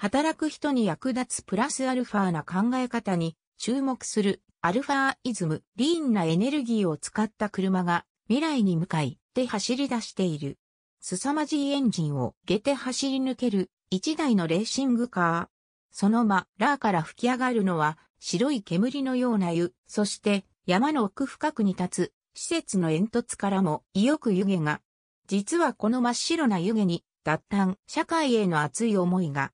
働く人に役立つプラスアルファな考え方に注目するアルファイズム、リーンなエネルギーを使った車が未来に向かいて走り出している。凄まじいエンジンを下て走り抜ける一台のレーシングカー。そのま、ラーから吹き上がるのは白い煙のような湯、そして山の奥深くに立つ施設の煙突からも意欲湯気が。実はこの真っ白な湯気に、脱炭、社会への熱い思いが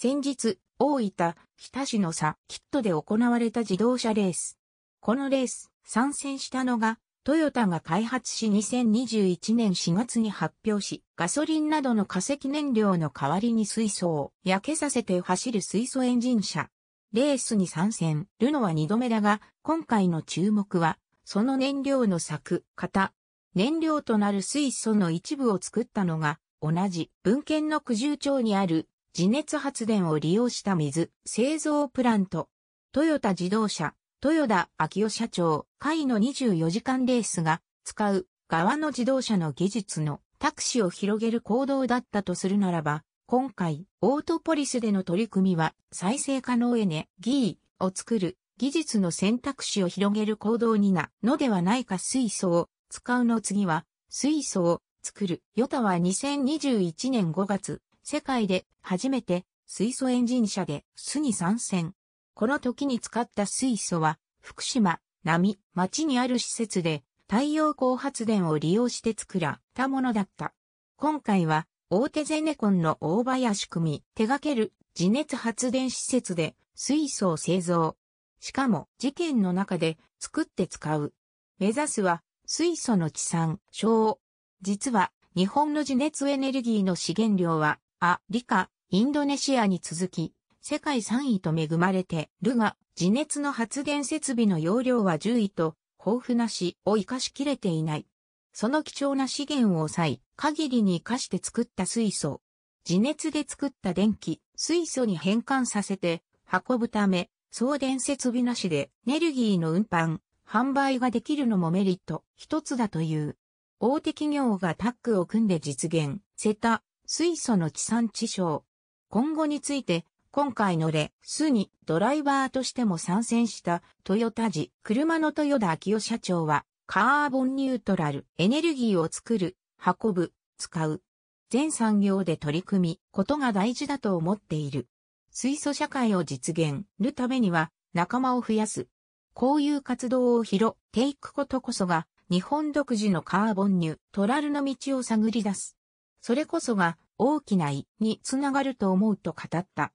先日、大分、日田市のサキットで行われた自動車レース。このレース、参戦したのが、トヨタが開発し2021年4月に発表し、ガソリンなどの化石燃料の代わりに水素を焼けさせて走る水素エンジン車。レースに参戦、ルノは2度目だが、今回の注目は、その燃料の作、型。燃料となる水素の一部を作ったのが、同じ文献の九十町にある地熱発電を利用した水製造プラント、トヨタ自動車、豊田昭夫社長、会の24時間レースが使う側の自動車の技術のタクシーを広げる行動だったとするならば、今回、オートポリスでの取り組みは再生可能エネギーを作る技術の選択肢を広げる行動になのではないか水素を使うの次は水素を作る。ヨタは2021年5月、世界で初めて水素エンジン車で巣に参戦。この時に使った水素は福島、波、町にある施設で太陽光発電を利用して作られたものだった。今回は大手ゼネコンの大林組手掛ける自熱発電施設で水素を製造。しかも事件の中で作って使う。目指すは水素の地産、小。実は日本の自熱エネルギーの資源量はア、リカ、インドネシアに続き、世界3位と恵まれて、るが、地熱の発電設備の容量は10位と、豊富なしを生かしきれていない。その貴重な資源を抑え、限りに生かして作った水素。地熱で作った電気、水素に変換させて、運ぶため、送電設備なしで、エネルギーの運搬、販売ができるのもメリット、一つだという。大手企業がタッグを組んで実現、セタ、水素の地産地消。今後について、今回のレスにドライバーとしても参戦したトヨタ時車の豊田昭夫社長はカーボンニュートラルエネルギーを作る、運ぶ、使う。全産業で取り組み、ことが大事だと思っている。水素社会を実現るためには仲間を増やす。こういう活動を広っていくことこそが日本独自のカーボンニュートラルの道を探り出すそれこそが大きな意につながると思うと語った。